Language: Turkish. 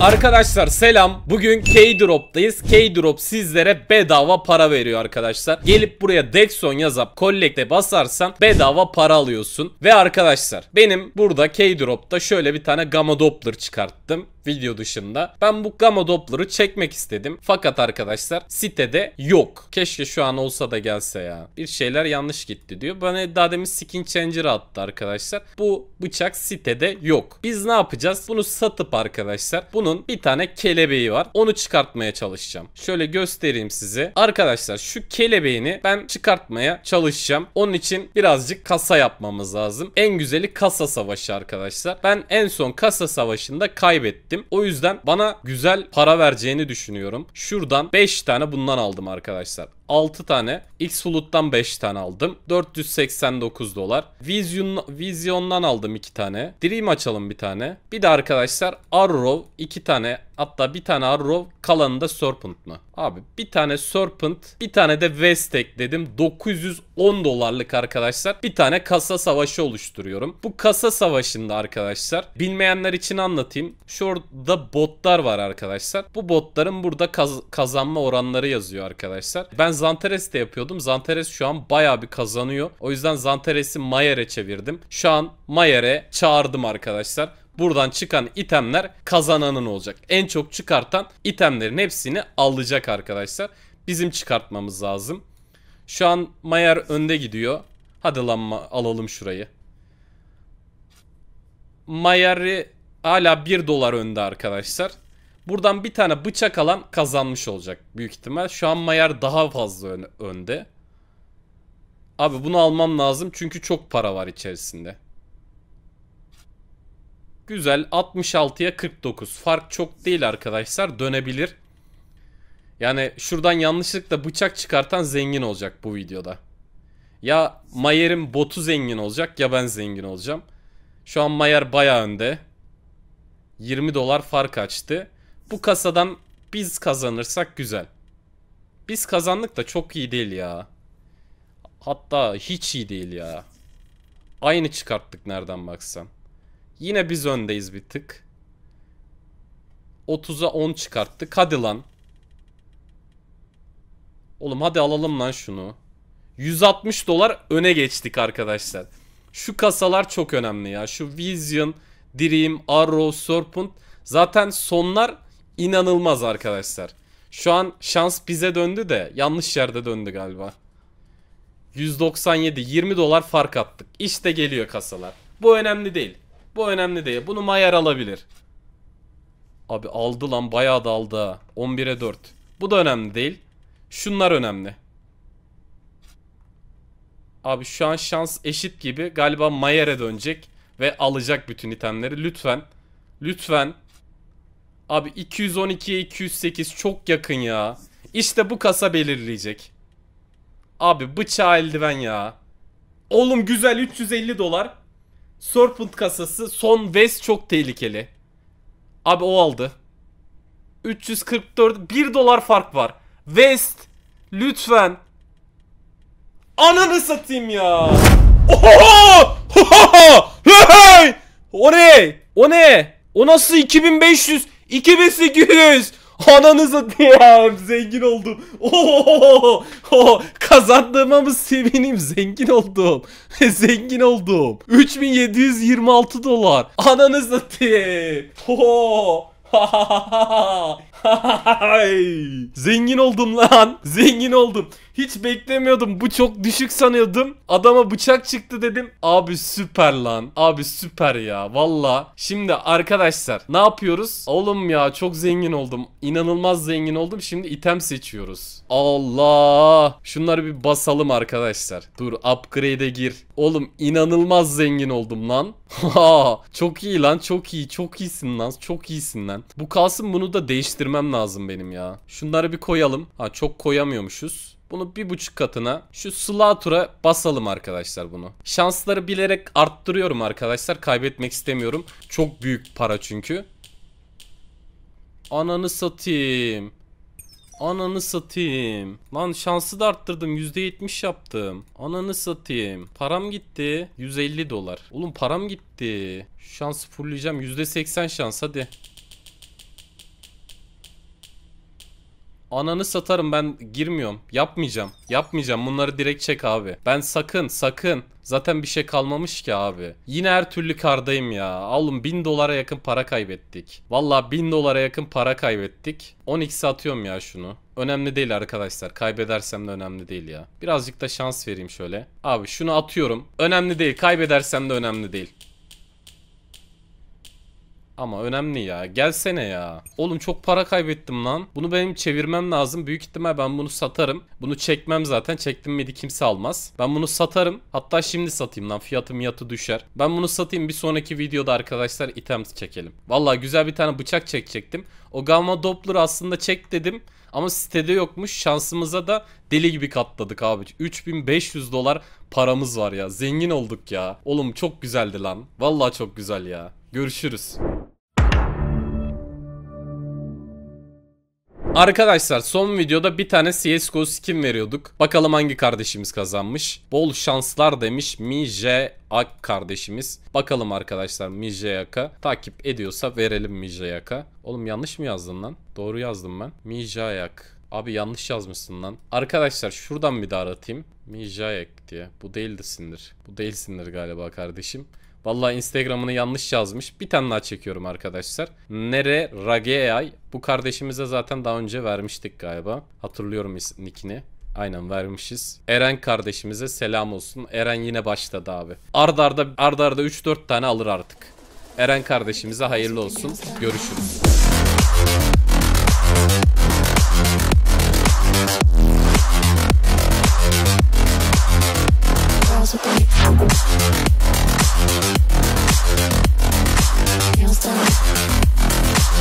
Arkadaşlar selam. Bugün K-Drop'tayız. K-Drop sizlere bedava para veriyor arkadaşlar. Gelip buraya Dexon yazıp Collect'e basarsan bedava para alıyorsun. Ve arkadaşlar benim burada K-Drop'ta şöyle bir tane Gamma Doppler çıkarttım video dışında. Ben bu gamma Doppler'ı çekmek istedim. Fakat arkadaşlar sitede yok. Keşke şu an olsa da gelse ya. Bir şeyler yanlış gitti diyor. Bana daha demin skin changer attı arkadaşlar. Bu bıçak sitede yok. Biz ne yapacağız? Bunu satıp arkadaşlar bunun bir tane kelebeği var. Onu çıkartmaya çalışacağım. Şöyle göstereyim size. Arkadaşlar şu kelebeğini ben çıkartmaya çalışacağım. Onun için birazcık kasa yapmamız lazım. En güzeli kasa savaşı arkadaşlar. Ben en son kasa savaşında kaybettim ettim. O yüzden bana güzel para vereceğini düşünüyorum. Şuradan 5 tane bundan aldım arkadaşlar. 6 tane. X Xflood'dan 5 tane aldım. 489 dolar. Vision, Vision'dan aldım 2 tane. Dream açalım bir tane. Bir de arkadaşlar Arrow 2 tane Hatta bir tane Arrow kalanı da Serpent mı? Abi bir tane Serpent bir tane de Vestek dedim. 910 dolarlık arkadaşlar bir tane kasa savaşı oluşturuyorum. Bu kasa savaşında arkadaşlar bilmeyenler için anlatayım. Şurada botlar var arkadaşlar. Bu botların burada kaz kazanma oranları yazıyor arkadaşlar. Ben de yapıyordum. Zanteres şu an baya bir kazanıyor. O yüzden Zanteres'i Mayer'e çevirdim. Şu an Mayer'e çağırdım arkadaşlar. Buradan çıkan itemler kazananın olacak. En çok çıkartan itemlerin hepsini alacak arkadaşlar. Bizim çıkartmamız lazım. Şu an Mayer önde gidiyor. Hadi lan alalım şurayı. Mayer'i hala 1 dolar önde arkadaşlar. Buradan bir tane bıçak alan kazanmış olacak büyük ihtimal. Şu an Mayer daha fazla ön önde. Abi bunu almam lazım çünkü çok para var içerisinde. Güzel 66'ya 49. Fark çok değil arkadaşlar dönebilir. Yani şuradan yanlışlıkla bıçak çıkartan zengin olacak bu videoda. Ya Mayer'in botu zengin olacak ya ben zengin olacağım. Şu an Mayer baya önde. 20 dolar fark açtı. Bu kasadan biz kazanırsak güzel. Biz kazandık da çok iyi değil ya. Hatta hiç iyi değil ya. Aynı çıkarttık nereden baksan. Yine biz öndeyiz bir tık. 30'a 10 çıkarttık. Hadi lan. Oğlum hadi alalım lan şunu. 160 dolar öne geçtik arkadaşlar. Şu kasalar çok önemli ya. Şu Vision, Dream, Arrow, Serpent. Zaten sonlar İnanılmaz arkadaşlar. Şu an şans bize döndü de yanlış yerde döndü galiba. 197 20 dolar fark attık. İşte geliyor kasalar. Bu önemli değil. Bu önemli değil. Bunu Mayer alabilir. Abi aldı lan bayağı da aldı 11'e 4. Bu da önemli değil. Şunlar önemli. Abi şu an şans eşit gibi galiba Mayer'e dönecek ve alacak bütün itemleri. Lütfen. Lütfen. Abi 212 208 çok yakın ya. İşte bu kasa belirleyecek. Abi bıçağı eldiven ya. Oğlum güzel 350 dolar. Serpent kasası son vest çok tehlikeli. Abi o aldı. 344 1 dolar fark var. Vest lütfen. Ananı satayım ya. Oho! Hey! O ne? O ne? O nasıl 2500? 2800. Ananızı diyeyim zengin oldum. Oo, oo, kazandığıma mı sevineyim zengin oldum. zengin oldum. 3726 dolar. Ananızı diyeyim. Oo. Zengin oldum lan. Zengin oldum. Hiç beklemiyordum. Bu çok düşük sanıyordum. Adama bıçak çıktı dedim. Abi süper lan. Abi süper ya. Valla. Şimdi arkadaşlar ne yapıyoruz? Oğlum ya çok zengin oldum. İnanılmaz zengin oldum. Şimdi item seçiyoruz. Allah. Şunları bir basalım arkadaşlar. Dur upgrade'e gir. Oğlum inanılmaz zengin oldum lan. çok iyi lan çok iyi çok iyisin lan çok iyisin lan. Bu kalsın bunu da değiştirmem lazım benim ya. Şunları bir koyalım. Ha çok koyamıyormuşuz. Bunu bir buçuk katına şu Slaughter'a basalım arkadaşlar bunu. Şansları bilerek arttırıyorum arkadaşlar. Kaybetmek istemiyorum. Çok büyük para çünkü. Ananı satayım. Ananı satayım. Lan şansı da arttırdım. %70 yaptım. Ananı satayım. Param gitti. 150 dolar. Oğlum param gitti. Şansı fulleyeceğim. %80 şans hadi. Ananı satarım ben girmiyorum. Yapmayacağım. Yapmayacağım. Bunları direkt çek abi. Ben sakın sakın. Zaten bir şey kalmamış ki abi. Yine her türlü kardayım ya. Oğlum 1000 dolara yakın para kaybettik. Valla 1000 dolara yakın para kaybettik. 10x atıyorum ya şunu. Önemli değil arkadaşlar. Kaybedersem de önemli değil ya. Birazcık da şans vereyim şöyle. Abi şunu atıyorum. Önemli değil. Kaybedersem de önemli değil. Ama önemli ya. Gelsene ya. Oğlum çok para kaybettim lan. Bunu benim çevirmem lazım. Büyük ihtimal ben bunu satarım. Bunu çekmem zaten. Çektim miydi kimse almaz. Ben bunu satarım. Hatta şimdi satayım lan. Fiyatı miyatı düşer. Ben bunu satayım. Bir sonraki videoda arkadaşlar items çekelim. Valla güzel bir tane bıçak çekecektim. O Gamma Doppler aslında çek dedim. Ama sitede yokmuş. Şansımıza da deli gibi katladık abi. 3500 dolar paramız var ya. Zengin olduk ya. Oğlum çok güzeldi lan. Valla çok güzel ya. Görüşürüz. Arkadaşlar son videoda bir tane CSGO skin veriyorduk. Bakalım hangi kardeşimiz kazanmış. Bol şanslar demiş Mije Ak kardeşimiz. Bakalım arkadaşlar Mije Ak'a. Takip ediyorsa verelim Mije Ak'a. Oğlum yanlış mı yazdın lan? Doğru yazdım ben. Mije Ak. Abi yanlış yazmışsın lan. Arkadaşlar şuradan bir daha aratayım. Mijayek diye. Bu değildir sindir. Bu değil sindir galiba kardeşim. Vallahi Instagram'ını yanlış yazmış. Bir tane daha çekiyorum arkadaşlar. Nere Rageay. Bu kardeşimize zaten daha önce vermiştik galiba. Hatırlıyorum nickini. Aynen vermişiz. Eren kardeşimize selam olsun. Eren yine başladı abi. Arda arda, arda, arda 3-4 tane alır artık. Eren kardeşimize hayırlı olsun. Görüşürüz.